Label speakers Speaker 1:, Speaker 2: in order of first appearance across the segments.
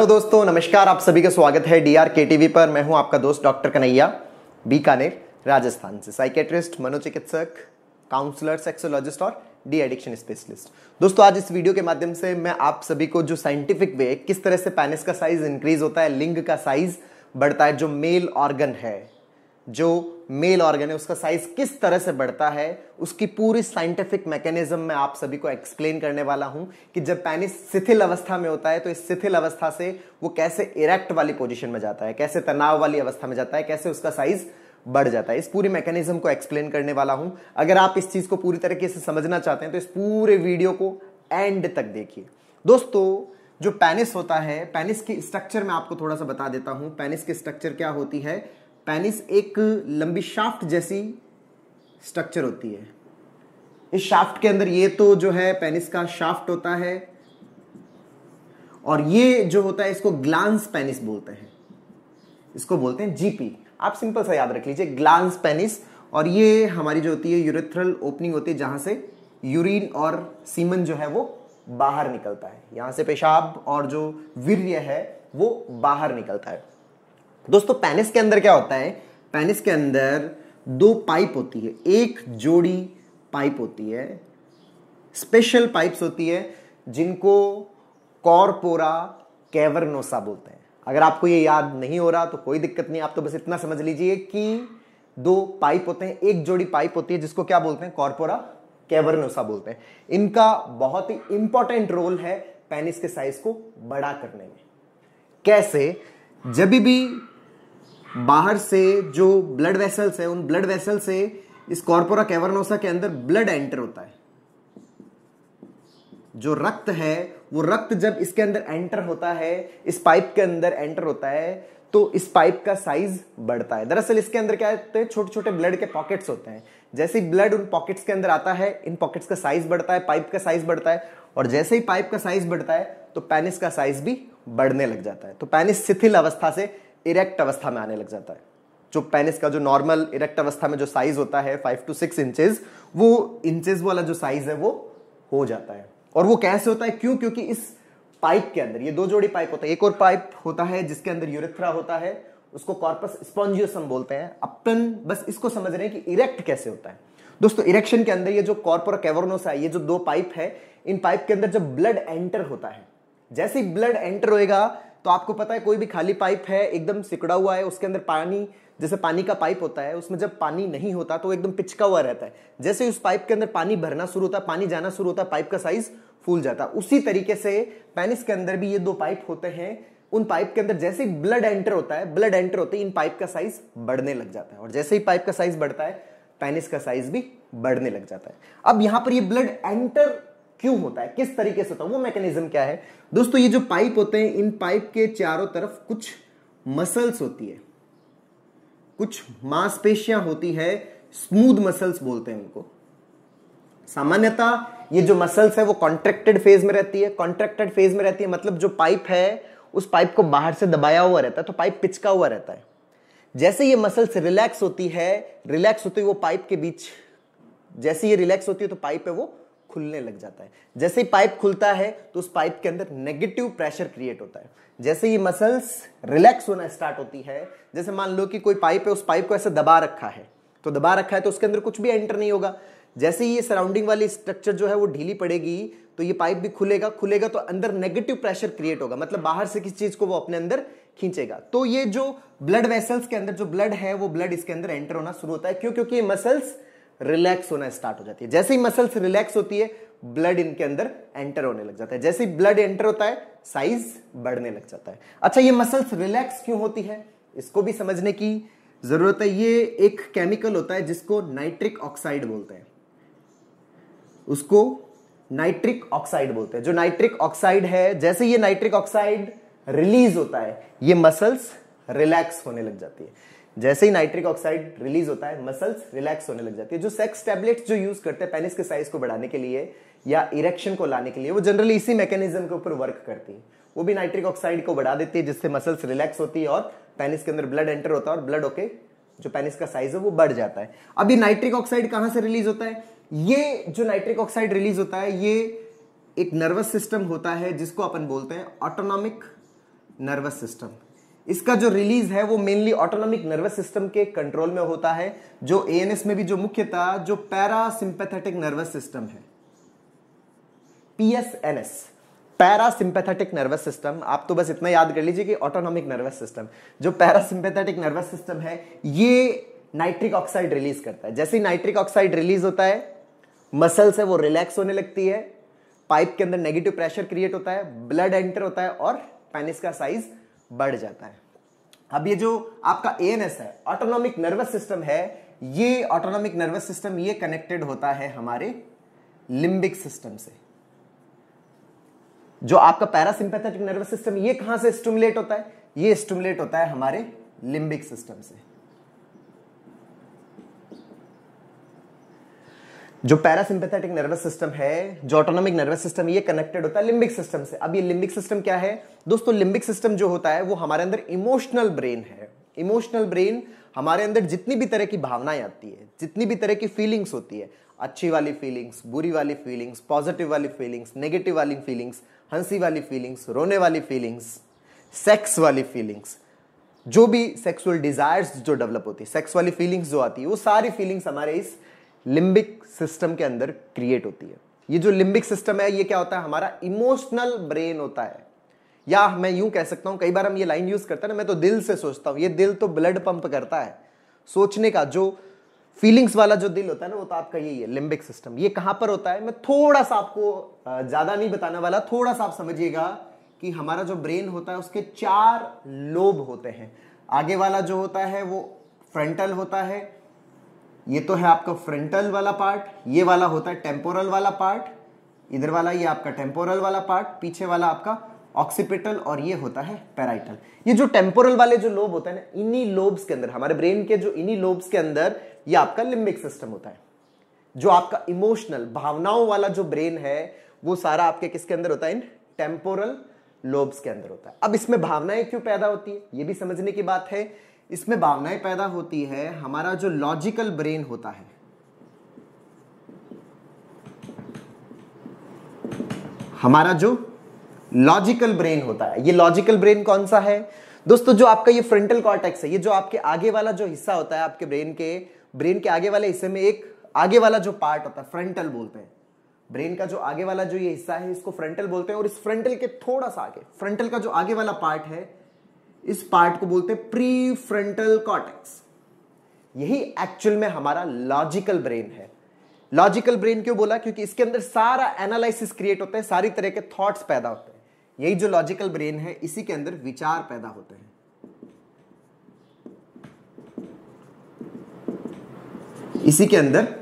Speaker 1: hello दोस्तों नमस्कार आप सभी का स्वागत है D R K T V पर मैं हूं आपका दोस्त डॉक्टर कन्हैया बीकानेर राजस्थान से साइकेट्रिस्ट मनोचिकित्सक काउंसलर सेक्सोलॉजिस्ट और डी एडिक्शन स्पेशलिस्ट दोस्तों आज इस वीडियो के माध्यम से मैं आप सभी को जो साइंटिफिक वे किस तरह से पैनिस का साइज इंक्रीज होता है लिंग का साइज बढ़ता है जो मेल ऑर्गन है जो मेल ऑर्गन है उसका साइज किस तरह से बढ़ता है उसकी पूरी साइंटिफिक मैकेनिज्म मैं आप सभी को एक्सप्लेन करने वाला हूं कि जब पैनिस शिथिल अवस्था में होता है तो इस शिथिल अवस्था से वो कैसे इरेक्ट वाली पोजीशन में जाता है कैसे तनाव वाली अवस्था में जाता है कैसे उसका साइज बढ़ जाता है इस पूरी मैकेनिज्म को एक्सप्लेन करने वाला हूं अगर आप इस चीज को पूरी तरीके से समझना चाहते हैं तो इस पूरे वीडियो को एंड तक देखिए दोस्तों जो पैनिस होता है पेनिस की स्ट्रक्चर में आपको थोड़ा सा बता देता हूं पेनिस की स्ट्रक्चर क्या होती है पेनिस एक लंबी शाफ्ट जैसी स्ट्रक्चर होती है इस शाफ्ट के अंदर ये तो जो है पेनिस का शाफ्ट होता है और ये जो होता है इसको ग्लांस पेनिस बोलते हैं इसको बोलते हैं जीपी आप सिंपल सा याद रख लीजिए ग्लांस पेनिस और ये हमारी जो होती है यूरेथ्रल ओपनिंग होती है जहां से यूरिन और सीमन जो है वो बाहर निकलता है यहां से पेशाब और जो वीर्य है वो बाहर निकलता है दोस्तों पैनिस के अंदर क्या होता है पैनिस के अंदर दो पाइप होती है एक जोड़ी पाइप होती है स्पेशल पाइप्स होती है जिनको कॉरपोरा कैवरनोसा बोलते हैं अगर आपको ये याद नहीं हो रहा तो कोई दिक्कत नहीं आप तो बस इतना समझ लीजिए कि दो पाइप होते हैं एक जोड़ी पाइप होती है जिसको क्या बोलते हैं कॉरपोरा कैवरनोसा बोलते हैं इनका बहुत ही इंपॉर्टेंट रोल है पेनिस के साइज को बड़ा करने में कैसे जब भी बाहर से जो ब्लड वेसल्स है उन ब्लड वेसल से इस कॉर्पोरा कैवर्नोसा के अंदर ब्लड एंटर होता है जो रक्त है वो रक्त जब इसके अंदर एंटर होता है इस पाइप के अंदर एंटर होता है तो इस पाइप का साइज बढ़ता है दरअसल इसके अंदर क्या होते हैं छोटे छोटे ब्लड के पॉकेट्स होते हैं जैसे ही ब्लड उन पॉकेट्स के अंदर आता है इन पॉकेट्स का साइज बढ़ता है पाइप का साइज बढ़ता है और जैसे ही पाइप का साइज बढ़ता है तो पैनिस का साइज भी बढ़ने लग जाता है तो पैनिस शिथिल अवस्था से इरेक्ट अवस्था में आने लग जाता है जो पेनिस का जो नॉर्मल इरेक्ट अवस्था में जो साइज होता है फाइव टू सिक्स इंचेस वो इंचेस वाला जो साइज है वो हो जाता है और वो कैसे होता है क्यों क्योंकि इस पाइप के अंदर ये दो जोड़ी पाइप होता है एक और पाइप होता है जिसके अंदर यूरिथ्रा होता है उसको कॉर्पस स्पॉन्जियोसम बोलते हैं अपन बस इसको समझ रहे हैं कि इरेक्ट कैसे होता है दोस्तों इरेक्शन के अंदर ये जो कॉर्पोर कैवर्नोसा ये जो दो पाइप है इन पाइप के अंदर जब ब्लड एंटर होता है जैसे ही ब्लड एंटर होएगा तो आपको पता है कोई भी खाली पाइप है एकदम सिकड़ा हुआ है उसके अंदर पानी जैसे पानी का पाइप होता है उसमें जब पानी नहीं होता तो एकदम पिचका हुआ रहता है जैसे उस पाइप के अंदर पानी भरना शुरू होता है पानी जाना शुरू होता है पाइप का साइज फूल जाता है उसी तरीके से पेनिस के अंदर भी ये दो पाइप होते हैं उन पाइप के अंदर जैसे ही ब्लड एंटर होता है ब्लड एंटर होते ही इन पाइप का साइज बढ़ने लग जाता है और जैसे ही पाइप का साइज बढ़ता है पेनिस का साइज भी बढ़ने लग जाता है अब यहां पर ये ब्लड एंटर क्यों होता है किस तरीके से होता है वो मैकेनिज्म क्या है दोस्तों ये जो पाइप होते हैं इन पाइप के चारों तरफ कुछ मसल्स होती है कुछ मांसपेशियां होती है स्मूथ मसल्स बोलते हैं उनको सामान्यता ये जो मसल्स है वो कॉन्ट्रेक्टेड फेज में रहती है कॉन्ट्रेक्टेड फेज में रहती है मतलब जो पाइप है उस पाइप को बाहर से दबाया हुआ रहता है तो पाइप पिचका हुआ रहता है जैसे ये मसल्स रिलैक्स होती है रिलैक्स होती है वो पाइप के बीच जैसे ये रिलैक्स होती है तो पाइप है वो खुलने लग जाता है जैसे ही पाइप खुलता है तो उस पाइप के अंदर नेगेटिव प्रेशर क्रिएट होता है जैसे ही मसल्स रिलैक्स होना स्टार्ट होती है जैसे मान लो कि कोई पाइप है उस पाइप को ऐसे दबा रखा है तो दबा रखा है तो उसके अंदर कुछ भी एंटर नहीं होगा जैसे ही ये सराउंडिंग वाली स्ट्रक्चर जो है वो ढीली पड़ेगी तो ये पाइप भी खुलेगा खुलेगा तो अंदर नेगेटिव प्रेशर क्रिएट होगा मतलब बाहर से किसी चीज को वो अपने अंदर खींचेगा तो ये जो ब्लड वेसल्स के अंदर जो ब्लड है वो ब्लड इसके अंदर एंटर होना शुरू होता है क्यों क्योंकि ये मसल्स रिलैक्स होना स्टार्ट हो जाती है जैसे ही मसल्स रिलैक्स होती है ब्लड इनके अंदर एंटर होने लग जाता है जैसे ही ब्लड एंटर होता है साइज बढ़ने लग जाता है अच्छा ये मसल्स रिलैक्स क्यों होती है इसको भी समझने की जरूरत है ये एक केमिकल होता है जिसको नाइट्रिक ऑक्साइड बोलते हैं उसको नाइट्रिक ऑक्साइड बोलते हैं जो नाइट्रिक ऑक्साइड है जैसे ये नाइट्रिक ऑक्साइड रिलीज होता है ये मसल्स रिलैक्स होने लग जाती है जैसे ही नाइट्रिक ऑक्साइड रिलीज होता है मसल्स रिलैक्स होने लग जाती है जो सेक्स टैबलेट्स जो यूज करते हैं पेनिस के साइज को बढ़ाने के लिए या इरेक्शन को लाने के लिए वो जनरली इसी मैकेनिज्म के ऊपर वर्क करती है वो भी नाइट्रिक ऑक्साइड को बढ़ा देती है जिससे मसल्स रिलैक्स होती है और पेनिस के अंदर ब्लड एंटर होता है और ब्लड ओके जो पेनिस का साइज है वो बढ़ जाता है अब ये नाइट्रिक ऑक्साइड कहां से रिलीज होता है ये जो नाइट्रिक ऑक्साइड रिलीज होता है ये एक नर्वस सिस्टम होता है जिसको अपन बोलते हैं ऑटोनॉमिक नर्वस सिस्टम इसका जो रिलीज है वो मेनली ऑटोनॉमिक नर्वस सिस्टम के कंट्रोल में होता है जो ए में भी जो मुख्यतः जो पैरासिम्पैथेटिक नर्वस सिस्टम है पीएसएनएस पैरासिम्पैथेटिक नर्वस सिस्टम आप तो बस इतना याद कर लीजिए कि ऑटोनॉमिक नर्वस सिस्टम जो पैरासिम्पैथेटिक नर्वस सिस्टम है ये नाइट्रिक ऑक्साइड रिलीज करता है जैसे ही नाइट्रिक ऑक्साइड रिलीज होता है मसल्स है वो रिलैक्स होने लगती है पाइप के अंदर नेगेटिव प्रेशर क्रिएट होता है ब्लड एंटर होता है और पैनिस का साइज बढ़ जाता है अब ये जो आपका ए है ऑटोनॉमिक नर्वस सिस्टम है ये ऑटोनॉमिक नर्वस सिस्टम ये कनेक्टेड होता है हमारे लिम्बिक सिस्टम से जो आपका पैरासिंपेथेटिक नर्वस सिस्टम ये कहां से स्टूमुलेट होता है ये स्टूमुलेट होता है हमारे लिम्बिक सिस्टम से जो पैरासिम्पेथेटिक नर्वस सिस्टम है जो ऑटोनॉमिक नर्वस सिस्टम ये कनेक्टेड होता है लिम्बिक सिस्टम से अब ये लिम्बिक सिस्टम क्या है दोस्तों लिम्बिक सिस्टम जो होता है वो हमारे अंदर इमोशनल ब्रेन है इमोशनल ब्रेन हमारे अंदर जितनी भी तरह की भावनाएं आती है जितनी भी तरह की फीलिंग्स होती है अच्छी वाली फीलिंग्स बुरी वाली फीलिंग्स पॉजिटिव वाली फीलिंग्स नेगेटिव वाली फीलिंग्स हंसी वाली फीलिंग्स रोने वाली फीलिंग्स सेक्स वाली फीलिंग्स जो भी सेक्सुअल डिजायर्स जो डेवलप होती है सेक्स वाली फीलिंग्स जो आती है वो सारी फीलिंग्स हमारे इस लिम्बिक सिस्टम के अंदर क्रिएट होती है ये जो लिम्बिक सिस्टम है ये क्या होता है हमारा इमोशनल ब्रेन होता है या मैं यूं कह सकता हूं कई बार हम ये लाइन यूज करते हैं ना मैं तो दिल से सोचता हूं ये दिल तो ब्लड पंप करता है सोचने का जो फीलिंग्स वाला जो दिल होता है ना वो तो आपका यही है लिम्बिक सिस्टम ये कहां पर होता है मैं थोड़ा सा आपको ज्यादा नहीं बताने वाला थोड़ा सा आप समझिएगा कि हमारा जो ब्रेन होता है उसके चार लोब होते हैं आगे वाला जो होता है वो फ्रंटल होता है ये तो है आपका फ्रंटल वाला पार्ट ये वाला होता है टेम्पोरल वाला पार्ट इधर वाला ये आपका टेम्पोरल वाला पार्ट पीछे वाला आपका ऑक्सीपिटल और ये होता है पेराइटल ये जो टेम्पोरल वाले जो लोब होता है ना इन्हीं लोब्स के अंदर हमारे ब्रेन के जो इन्हीं लोब्स के अंदर ये आपका लिम्बिक सिस्टम होता है जो आपका इमोशनल भावनाओं वाला जो ब्रेन है वो सारा आपके किसके अंदर होता है इन टेम्पोरल लोब्स के अंदर होता है अब इसमें भावनाएं क्यों पैदा होती है ये भी समझने की बात है इसमें भावनाएं पैदा होती है हमारा जो लॉजिकल ब्रेन होता है हमारा जो लॉजिकल ब्रेन होता है ये लॉजिकल ब्रेन कौन सा है दोस्तों जो आपका ये फ्रंटल कॉर्टेक्स है ये जो आपके आगे वाला जो हिस्सा होता है आपके ब्रेन के ब्रेन के आगे वाले हिस्से में एक आगे वाला जो पार्ट होता है फ्रंटल बोलते हैं ब्रेन का जो आगे वाला जो ये हिस्सा है इसको फ्रंटल बोलते हैं और इस फ्रंटल के थोड़ा सा आगे फ्रंटल का जो आगे वाला पार्ट है इस पार्ट को बोलते हैं प्री फ्रंटल कॉटेक्स यही एक्चुअल में हमारा लॉजिकल ब्रेन है लॉजिकल ब्रेन क्यों बोला क्योंकि इसके अंदर सारा एनालिसिस क्रिएट होता है सारी तरह के थॉट्स पैदा होते हैं यही जो लॉजिकल ब्रेन है इसी के अंदर विचार पैदा होते हैं इसी के अंदर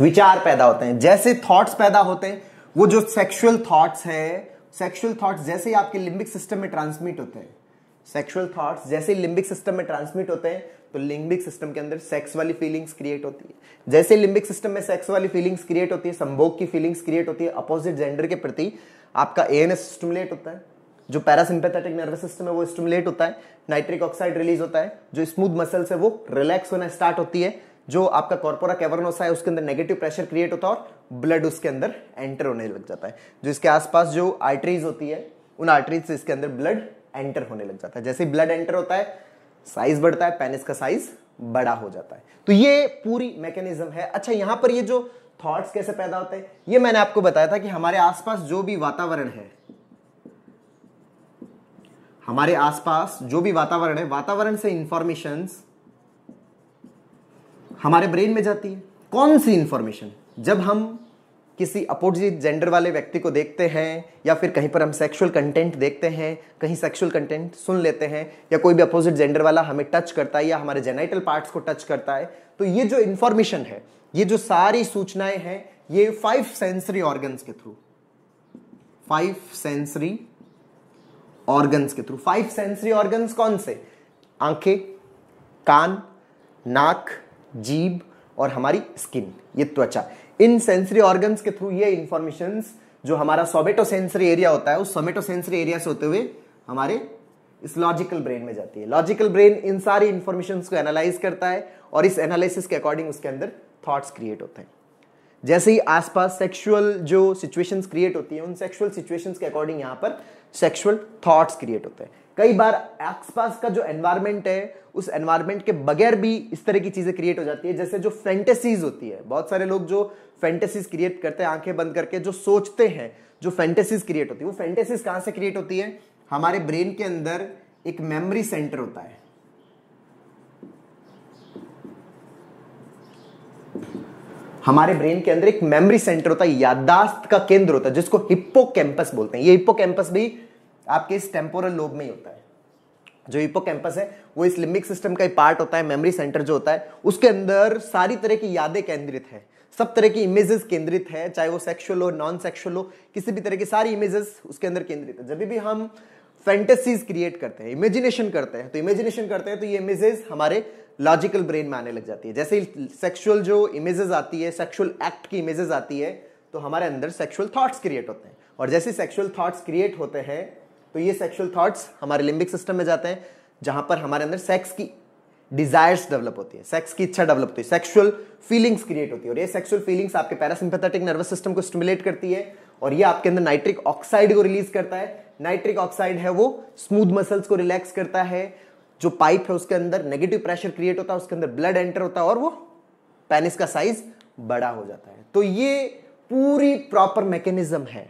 Speaker 1: विचार पैदा होते हैं जैसे थॉट्स पैदा होते हैं वो जो सेक्सुअल थॉट्स है सेक्सुअल थॉट्स जैसे ही आपके लिम्बिक सिस्टम में ट्रांसमिट होते हैं सेक्सुअल थॉट्स जैसे लिम्बिक सिस्टम में ट्रांसमिट होते हैं तो लिम्बिक सिस्टम के अंदर सेक्स वाली फीलिंग्स क्रिएट होती है जैसे लिम्बिक सिस्टम में सेक्स वाली फीलिंग्स क्रिएट होती है संभोग की फीलिंग्स क्रिएट होती है अपोजिट जेंडर के प्रति आपका ए एन एस स्टमुलेट होता है जो पैरासिम्पेथेटिक नर्वस सिस्टम है वो स्टमुलेट होता है नाइट्रिक ऑक्साइड रिलीज होता है जो स्मूथ मसल्स है वो रिलैक्स होना स्टार्ट होती है जो आपका कॉर्पोरा कैवर्नोसा है उसके अंदर नेगेटिव प्रेशर क्रिएट होता है और ब्लड उसके अंदर एंटर होने लग जाता है जो इसके आसपास जो आर्टरीज होती है उन आर्टरीज से इसके अंदर ब्लड एंटर होने लग जाता है जैसे ब्लड एंटर होता है साइज बढ़ता है पेनिस का साइज बड़ा हो जाता है तो ये पूरी मैकेनिज्म है अच्छा यहां पर ये जो थॉट्स कैसे पैदा होते हैं ये मैंने आपको बताया था कि हमारे आसपास जो भी वातावरण है हमारे आसपास जो भी वातावरण है वातावरण से इंफॉर्मेशन हमारे ब्रेन में जाती है कौन सी इंफॉर्मेशन जब हम किसी अपोजिट जेंडर वाले व्यक्ति को देखते हैं या फिर कहीं पर हम सेक्सुअल कंटेंट देखते हैं कहीं सेक्सुअल कंटेंट सुन लेते हैं या कोई भी अपोजिट जेंडर वाला हमें टच करता है या हमारे जेनाइटल पार्ट्स को टच करता है तो ये जो इन्फॉर्मेशन है ये जो सारी सूचनाएं हैं ये फाइव सेंसरी ऑर्गन्स के थ्रू फाइव सेंसरी ऑर्गन्स के थ्रू फाइव सेंसरी ऑर्गन्स कौन से आंखें कान नाक जीभ और हमारी स्किन ये त्वचा इन सेंसरी ऑर्गन्स के थ्रू ये इंफॉर्मेशन जो हमारा सोमेटो सेंसरी एरिया होता है उस सोमेटो सेंसरी एरिया से होते हुए हमारे इस लॉजिकल ब्रेन में जाती है लॉजिकल ब्रेन इन सारी इंफॉर्मेशन को एनालाइज करता है और इस एनालिसिस के अकॉर्डिंग उसके अंदर थॉट्स क्रिएट होते हैं जैसे ही आसपास सेक्सुअल जो सिचुएशंस क्रिएट होती है उन सेक्सुअल सिचुएशंस के अकॉर्डिंग यहां पर सेक्सुअल थॉट्स क्रिएट होते हैं कई बार आसपास का जो एनवायरमेंट है उस एनवायरमेंट के बगैर भी इस तरह की चीज़ें क्रिएट हो जाती है जैसे जो फैंटेसीज होती है बहुत सारे लोग जो फैंटेसीज क्रिएट करते हैं आंखें बंद करके जो सोचते हैं जो फैंटेसीज क्रिएट होती है वो फैंटेसीज कहां से क्रिएट होती है हमारे ब्रेन के अंदर एक मेमोरी सेंटर होता है हमारे ब्रेन के अंदर एक मेमोरी सेंटर होता है याददाश्त का केंद्र होता है जिसको हिप्पो बोलते हैं ये हिप्पो भी आपके इस टेम्पोरल लोब में ही होता है जो कैंपस है वो इस लिम्बिक सिस्टम का ही पार्ट होता है मेमोरी सेंटर जो होता है उसके अंदर सारी तरह की यादें केंद्रित है सब तरह की इमेजेस केंद्रित है चाहे वो सेक्सुअल हो नॉन सेक्सुअल हो किसी भी तरह की सारी इमेजेस उसके अंदर केंद्रित है जब भी हम फैंटेसीज क्रिएट करते हैं इमेजिनेशन करते हैं तो इमेजिनेशन करते हैं तो ये इमेजेस हमारे लॉजिकल ब्रेन में आने लग जाती है जैसे सेक्सुअल जो इमेजेस आती है सेक्सुअल एक्ट की इमेजेस आती है तो हमारे अंदर सेक्सुअल थॉट्स क्रिएट होते हैं और जैसे सेक्सुअल थॉट्स क्रिएट होते हैं तो ये सेक्सुअल थॉट्स हमारे लिम्बिक सिस्टम में जाते हैं जहां पर हमारे अंदर सेक्स की डिजायर्स डेवलप होती है सेक्स की इच्छा डेवलप होती है सेक्सुअल फीलिंग्स क्रिएट होती है और ये सेक्सुअल फीलिंग्स आपके पैरासिम्पैथेटिक नर्वस सिस्टम को स्टिमुलेट करती है और ये आपके अंदर नाइट्रिक ऑक्साइड को रिलीज करता है नाइट्रिक ऑक्साइड है वो स्मूथ मसल्स को रिलैक्स करता है जो पाइप है उसके अंदर नेगेटिव प्रेशर क्रिएट होता है उसके अंदर ब्लड एंटर होता है और वो पेनिस का साइज बड़ा हो जाता है तो ये पूरी प्रॉपर मैकेनिज्म है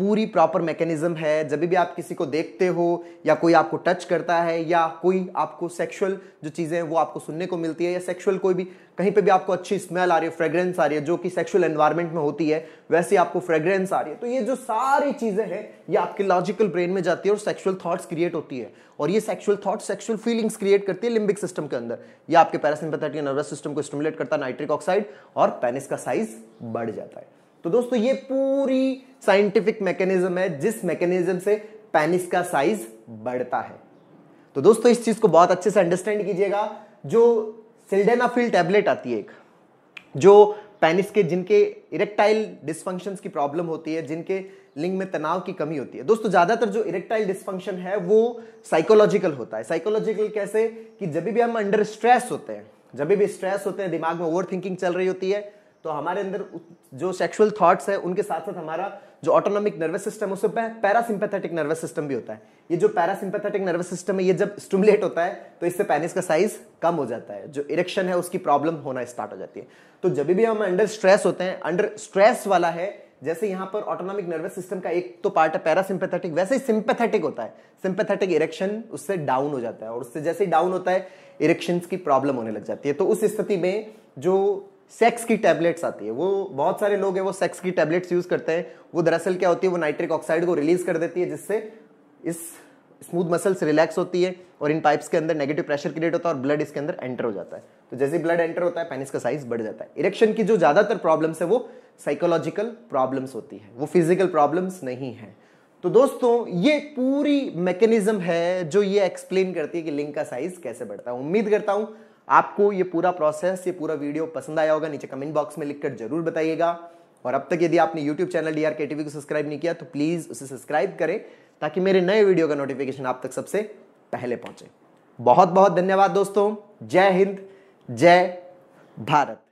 Speaker 1: पूरी प्रॉपर मैकेनिज्म है जब भी आप किसी को देखते हो या कोई आपको टच करता है या कोई आपको सेक्सुअल जो चीज़ें हैं वो आपको सुनने को मिलती है या सेक्सुअल कोई भी कहीं पे भी आपको अच्छी स्मेल आ रही है फ्रेग्रेंस आ रही है जो कि सेक्सुअल एनवायरनमेंट में होती है वैसे आपको फ्रेग्रेंस आ रही है तो ये जो सारी चीज़ें हैं ये आपके लॉजिकल ब्रेन में जाती है और सेक्सुअल थाट्स क्रिएट होती है और ये sexual thoughts sexual feelings create करती है लिम्बिक सिस्टम के अंदर ये आपके पैरासिम्पथेटिक नर्वस सिस्टम को स्टिमुलेट करता है नाइट्रिक ऑक्साइड और पेनिस का साइज बढ़ जाता है तो दोस्तों ये पूरी साइंटिफिक मैकेनिज्म है जिस मैकेनिज्म से पेनिस का साइज बढ़ता है तो दोस्तों इस चीज को बहुत अच्छे से अंडरस्टैंड कीजिएगा जो सिल्डेनाफिल टैबलेट आती है एक जो पेनिस के जिनके इरेक्टाइल डिस्फंक्शन की प्रॉब्लम होती है जिनके लिंग में तनाव की कमी होती है दोस्तों ज्यादातर जो इरेक्टाइल डिस्फंक्शन है वो साइकोलॉजिकल होता है साइकोलॉजिकल कैसे कि जब भी हम अंडर स्ट्रेस होते हैं जब भी स्ट्रेस होते हैं दिमाग में ओवर थिंकिंग चल रही होती है तो हमारे अंदर जो सेक्सुअल थॉट्स है उनके साथ साथ हमारा जो ऑटोनॉमिक नर्वस सिस्टम है उसमें पैरासिम्पैथेटिक नर्वस सिस्टम भी होता है ये जो पैरासिम्पैथेटिक नर्वस सिस्टम है ये जब स्टूमुलेट होता है तो इससे पैनिस का साइज कम हो जाता है जो इरेक्शन है उसकी प्रॉब्लम होना स्टार्ट हो जाती है तो जब भी हम अंडर स्ट्रेस होते हैं अंडर स्ट्रेस वाला है जैसे यहाँ पर ऑटोनॉमिक नर्वस सिस्टम का एक तो पार्ट है पैरासिम्पैथेटिक वैसे ही सिंपैथेटिक होता है सिंपैथेटिक इरेक्शन उससे डाउन हो जाता है और उससे जैसे ही डाउन होता है इरेक्शन की प्रॉब्लम होने लग जाती है तो उस स्थिति में जो सेक्स की टैबलेट्स आती है वो बहुत सारे लोग हैं वो सेक्स की टैबलेट्स यूज़ करते हैं वो दरअसल क्या होती है वो नाइट्रिक ऑक्साइड को रिलीज़ कर देती है जिससे इस स्मूथ मसल्स रिलैक्स होती है और इन पाइप्स के अंदर नेगेटिव प्रेशर क्रिएट होता है और ब्लड इसके अंदर एंटर हो जाता है तो जैसे ब्लड एंटर होता है पेनिस का साइज बढ़ जाता है इरेक्शन की जो ज़्यादातर प्रॉब्लम्स है वो साइकोलॉजिकल प्रॉब्लम्स होती है वो फिजिकल प्रॉब्लम्स नहीं है तो दोस्तों ये पूरी मैकेनिज्म है जो ये एक्सप्लेन करती है कि लिंग का साइज कैसे बढ़ता है उम्मीद करता हूं आपको ये पूरा प्रोसेस ये पूरा वीडियो पसंद आया होगा नीचे कमेंट बॉक्स में लिखकर जरूर बताइएगा और अब तक यदि आपने YouTube channel D R K TV को सब्सक्राइब नहीं किया तो प्लीज़ उसे सब्सक्राइब करें ताकि मेरे नए वीडियो का नोटिफिकेशन आप तक सबसे पहले पहुंचे बहुत बहुत धन्यवाद दोस्तों जय हिंद जय भारत